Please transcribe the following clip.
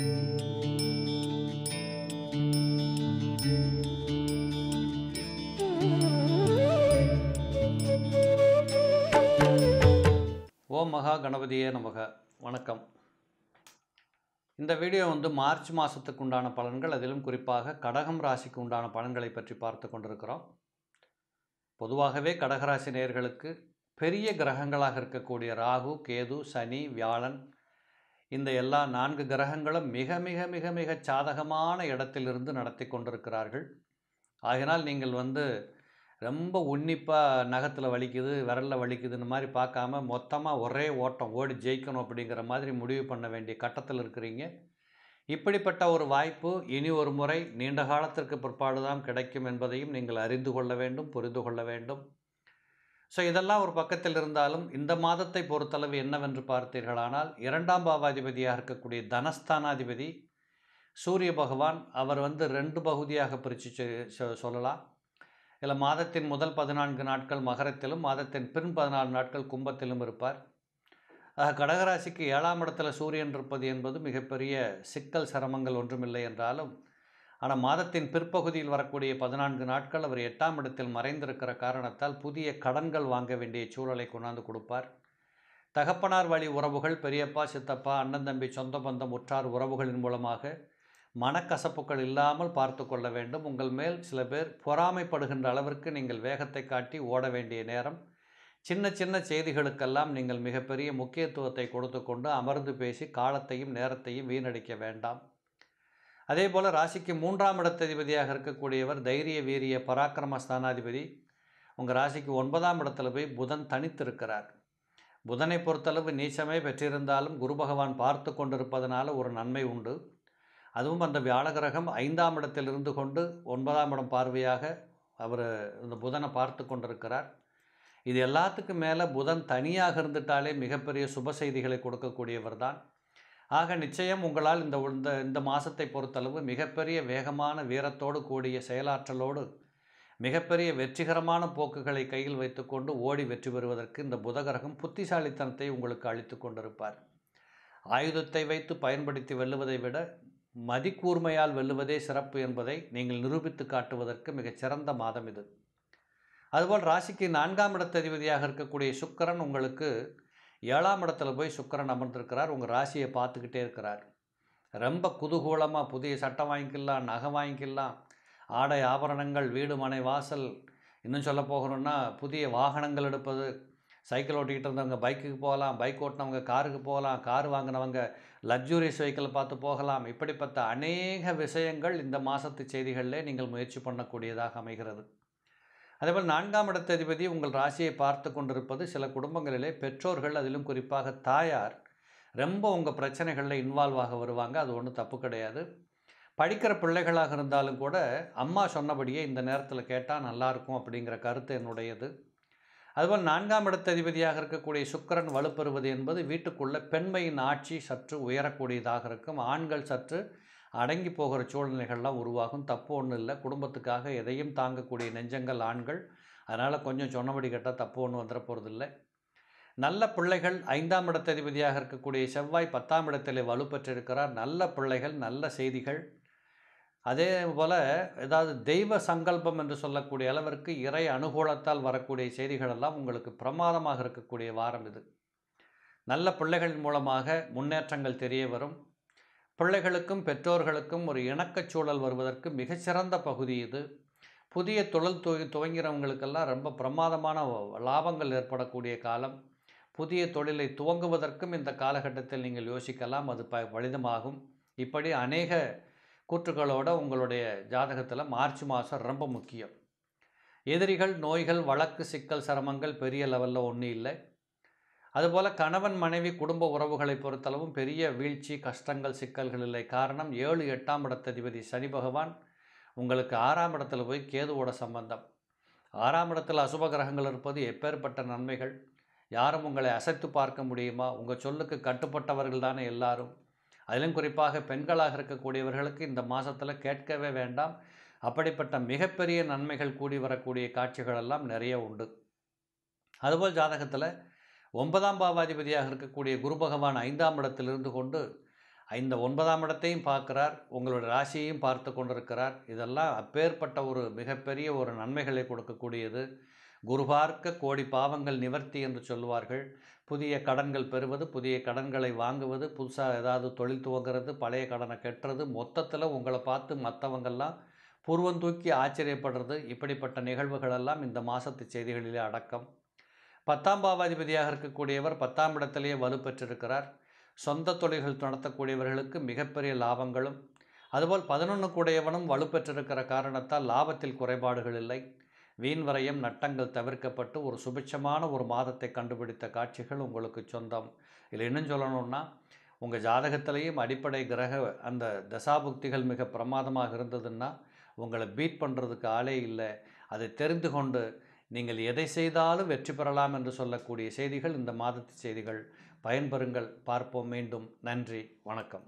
ஓம் மகா கணபதியே நமக வணக்கம் இந்த வீடியோ வந்து மார்ச் மாதத்துக்கு உண்டான பலன்கள் அதிலும் குறிப்பாக கடகம் ராசிக்கு உண்டான பலன்களை பற்றி பார்த்து கொண்டிருக்கிறோம் பொதுவாகவே கடகராசி நேர்களுக்கு பெரிய கிரகங்களாக இருக்கக்கூடிய ராகு கேது சனி வியாழன் இந்த எல்லா நான்கு கிரகங்களும் மிக மிக மிக மிக சாதகமான இடத்திலிருந்து நடத்தி கொண்டிருக்கிறார்கள் ஆகினால் நீங்கள் வந்து ரொம்ப உன்னிப்பாக நகத்தில் வலிக்குது விரலில் வலிக்குதுன்னு மாதிரி பார்க்காம மொத்தமாக ஒரே ஓட்டம் ஓடி ஜெயிக்கணும் அப்படிங்கிற மாதிரி முடிவு பண்ண வேண்டிய கட்டத்தில் இருக்கிறீங்க இப்படிப்பட்ட ஒரு வாய்ப்பு இனி ஒரு முறை நீண்ட காலத்திற்கு பிற்பாடுதான் கிடைக்கும் என்பதையும் நீங்கள் அறிந்து கொள்ள வேண்டும் புரிந்து கொள்ள வேண்டும் ஸோ இதெல்லாம் ஒரு பக்கத்தில் இருந்தாலும் இந்த மாதத்தை பொறுத்தளவு என்னவென்று பார்த்தீர்களானால் இரண்டாம் பாவாதிபதியாக இருக்கக்கூடிய தனஸ்தானாதிபதி சூரிய பகவான் அவர் வந்து ரெண்டு பகுதியாக பிரித்து சொல்லலாம் இதில் மாதத்தின் முதல் பதினான்கு நாட்கள் மகரத்திலும் மாதத்தின் பின் பதினாலு நாட்கள் கும்பத்திலும் இருப்பார் கடகராசிக்கு ஏழாம் இடத்துல சூரியன் இருப்பது என்பது மிகப்பெரிய சிக்கல் சிரமங்கள் ஒன்றுமில்லை என்றாலும் ஆனால் மாதத்தின் பிற்பகுதியில் வரக்கூடிய பதினான்கு நாட்கள் அவர் எட்டாம் இடத்தில் மறைந்திருக்கிற காரணத்தால் புதிய கடன்கள் வாங்க வேண்டிய சூழலை கொண்டாந்து கொடுப்பார் தகப்பனார் வழி உறவுகள் பெரியப்பா சித்தப்பா அண்ணன் தம்பி சொந்த பந்தம் உற்றார் உறவுகளின் மூலமாக மனக்கசப்புகள் இல்லாமல் பார்த்து கொள்ள வேண்டும் உங்கள் மேல் சில பேர் பொறாமைப்படுகின்ற அளவிற்கு நீங்கள் வேகத்தை காட்டி ஓட வேண்டிய நேரம் சின்ன சின்ன செய்திகளுக்கெல்லாம் நீங்கள் மிகப்பெரிய முக்கியத்துவத்தை கொடுத்து கொண்டு அமர்ந்து பேசி காலத்தையும் நேரத்தையும் வீணடிக்க வேண்டாம் அதே போல் ராசிக்கு மூன்றாம் இடத்ததிபதியாக இருக்கக்கூடியவர் தைரிய வீரிய பராக்கிரம ஸ்தானாதிபதி உங்கள் ராசிக்கு ஒன்பதாம் இடத்துல போய் புதன் தனித்திருக்கிறார் புதனை பொறுத்தளவு நீச்சமே பெற்றிருந்தாலும் குரு பகவான் பார்த்து கொண்டிருப்பதனால ஒரு நன்மை உண்டு அதுவும் அந்த வியாழ கிரகம் ஐந்தாம் இடத்தில் இருந்து கொண்டு ஒன்பதாம் இடம் பார்வையாக அவர் இந்த புதனை பார்த்து கொண்டிருக்கிறார் இது எல்லாத்துக்கும் மேலே புதன் தனியாக இருந்துட்டாலே மிகப்பெரிய சுப செய்திகளை கொடுக்கக்கூடியவர் தான் ஆக நிச்சயம் உங்களால் இந்த இந்த மாதத்தை பொறுத்தளவு மிகப்பெரிய வேகமான வீரத்தோடு கூடிய செயலாற்றலோடு மிகப்பெரிய வெற்றிகரமான போக்குகளை கையில் வைத்துக்கொண்டு ஓடி வெற்றி பெறுவதற்கு இந்த புதகரகம் புத்திசாலித்தனத்தை உங்களுக்கு அளித்து கொண்டிருப்பார் ஆயுதத்தை வைத்து பயன்படுத்தி வெல்லுவதை விட மதிக்கூர்மையால் வெல்லுவதே சிறப்பு என்பதை நீங்கள் நிரூபித்து காட்டுவதற்கு மிகச்சிறந்த மாதம் இது அதுபோல் ராசிக்கு நான்காம் இடத்ததிபதியாக இருக்கக்கூடிய சுக்கரன் உங்களுக்கு ஏழாம் இடத்துல போய் சுக்கரன் அமர்ந்திருக்கிறார் உங்கள் ராசியை பார்த்துக்கிட்டே இருக்கிறார் ரொம்ப குதூகூலமாக புதிய சட்டம் வாங்கிக்கலாம் நகை வாங்கிக்கலாம் ஆடை ஆபரணங்கள் வீடு மனை வாசல் இன்னும் சொல்ல போகணும்னா புதிய வாகனங்கள் எடுப்பது சைக்கிள் ஓட்டிக்கிட்டு இருந்தவங்க பைக்குக்கு போகலாம் பைக் ஓட்டினவங்க காருக்கு போகலாம் கார் வாங்கினவங்க லக்ஸூரியஸ் சைக்கிளை பார்த்து போகலாம் இப்படிப்பட்ட அநேக விஷயங்கள் இந்த மாதத்து செய்திகளில் நீங்கள் முயற்சி பண்ணக்கூடியதாக அமைகிறது அதேபோல் நான்காம் இடத்த அதிபதி உங்கள் ராசியை பார்த்து கொண்டிருப்பது சில குடும்பங்களிலே பெற்றோர்கள் அதிலும் குறிப்பாக தாயார் ரொம்ப உங்கள் பிரச்சனைகளில் இன்வால்வ் ஆக வருவாங்க அது ஒன்றும் தப்பு கிடையாது படிக்கிற பிள்ளைகளாக இருந்தாலும் கூட அம்மா சொன்னபடியே இந்த நேரத்தில் கேட்டால் நல்லாயிருக்கும் அப்படிங்கிற கருத்து என்னுடையது அதுபோல் நான்காம் இடத்ததிபதியாக இருக்கக்கூடிய சுக்கரன் வலுப்பெறுவது என்பது வீட்டுக்குள்ளே பெண்மையின் ஆட்சி சற்று உயரக்கூடியதாக இருக்கும் ஆண்கள் சற்று அடங்கி போகிற சூழ்நிலைகள்லாம் உருவாகும் தப்பு ஒன்றும் இல்லை குடும்பத்துக்காக எதையும் தாங்கக்கூடிய நெஞ்சங்கள் ஆண்கள் அதனால் கொஞ்சம் சொன்னபடி கேட்டால் தப்பு ஒன்றும் வந்துட இல்லை நல்ல பிள்ளைகள் ஐந்தாம் இடத்ததிபதியாக இருக்கக்கூடிய செவ்வாய் பத்தாம் இடத்தில் வலுப்பெற்றிருக்கிறார் நல்ல பிள்ளைகள் நல்ல செய்திகள் அதே போல் ஏதாவது தெய்வ சங்கல்பம் என்று சொல்லக்கூடிய அளவிற்கு இறை அனுகூலத்தால் வரக்கூடிய செய்திகளெல்லாம் உங்களுக்கு பிரமாதமாக இருக்கக்கூடிய வாரம் இது நல்ல பிள்ளைகள் மூலமாக முன்னேற்றங்கள் தெரிய வரும் பிள்ளைகளுக்கும் பெற்றோர்களுக்கும் ஒரு இணக்கச்சூழல் வருவதற்கு மிகச்சிறந்த பகுதி இது புதிய தொழில் துவங்கி துவங்கிறவங்களுக்கெல்லாம் ரொம்ப பிரமாதமான லாபங்கள் ஏற்படக்கூடிய காலம் புதிய தொழிலை துவங்குவதற்கும் இந்த காலகட்டத்தில் நீங்கள் யோசிக்கலாம் அது ப பலிதமாகும் இப்படி அநேக கூற்றுகளோடு உங்களுடைய ஜாதகத்தில் மார்ச் மாதம் ரொம்ப முக்கியம் எதிரிகள் நோய்கள் வழக்கு சிக்கல் சிரமங்கள் பெரிய லெவலில் ஒன்றும் இல்லை அதுபோல் கணவன் மனைவி குடும்ப உறவுகளை பொறுத்தளவும் பெரிய வீழ்ச்சி கஷ்டங்கள் சிக்கல்கள் இல்லை காரணம் ஏழு எட்டாம் இடத்ததிபதி சனி பகவான் உங்களுக்கு ஆறாம் இடத்துல போய் கேதுவோட சம்பந்தம் ஆறாம் இடத்தில் அசுப கிரகங்கள் இருப்பது எப்பேற்பட்ட நன்மைகள் யாரும் உங்களை அசைத்து பார்க்க முடியுமா உங்கள் சொல்லுக்கு கட்டுப்பட்டவர்கள் தானே எல்லாரும் அதிலும் குறிப்பாக பெண்களாக இருக்கக்கூடியவர்களுக்கு இந்த மாதத்தில் கேட்கவே வேண்டாம் அப்படிப்பட்ட மிகப்பெரிய நன்மைகள் கூடி வரக்கூடிய காட்சிகள் எல்லாம் நிறைய உண்டு அதுபோல் ஜாதகத்தில் ஒன்பதாம் பாவாதிபதியாக இருக்கக்கூடிய குரு பகவான் ஐந்தாம் இடத்திலிருந்து கொண்டு இந்த ஒன்பதாம் இடத்தையும் பார்க்குறார் உங்களுடைய ராசியையும் பார்த்து கொண்டிருக்கிறார் இதெல்லாம் அப்பேற்பட்ட ஒரு மிகப்பெரிய ஒரு நன்மைகளை கொடுக்கக்கூடியது குரு பார்க்க கோடி பாவங்கள் நிவர்த்தி என்று சொல்லுவார்கள் புதிய கடன்கள் பெறுவது புதிய கடன்களை வாங்குவது புதுசாக ஏதாவது தொழில் துவங்கிறது பழைய கடனை கெட்டுறது மொத்தத்தில் உங்களை பார்த்து மற்றவங்கள்லாம் பூர்வந்தூக்கி ஆச்சரியப்படுறது இப்படிப்பட்ட நிகழ்வுகளெல்லாம் இந்த மாதத்து செய்திகளிலே அடக்கம் பத்தாம் பாவாதிபதியாக இருக்கக்கூடியவர் பத்தாம் இடத்திலேயே வலுப்பெற்றிருக்கிறார் சொந்த தொழில்கள் நடத்தக்கூடியவர்களுக்கு மிகப்பெரிய லாபங்களும் அதுபோல் பதினொன்று கூடையவனும் வலுப்பெற்றிருக்கிற காரணத்தால் லாபத்தில் குறைபாடுகள் இல்லை வீண் வரையும் நட்டங்கள் தவிர்க்கப்பட்டு ஒரு சுபிட்சமான ஒரு மாதத்தை கண்டுபிடித்த காட்சிகள் உங்களுக்கு சொந்தம் இதில் இன்னும் சொல்லணும்னா உங்கள் ஜாதகத்திலையும் அடிப்படை கிரக அந்த தசாபுக்திகள் மிக பிரமாதமாக இருந்ததுன்னா உங்களை பீட் பண்ணுறதுக்கு ஆளே இல்லை அதை தெரிந்து கொண்டு நீங்கள் எதை செய்தாலும் வெற்றி பெறலாம் என்று சொல்லக்கூடிய செய்திகள் இந்த மாதத்து செய்திகள் பயன்பெறுங்கள் பார்ப்போம் மீண்டும் நன்றி வணக்கம்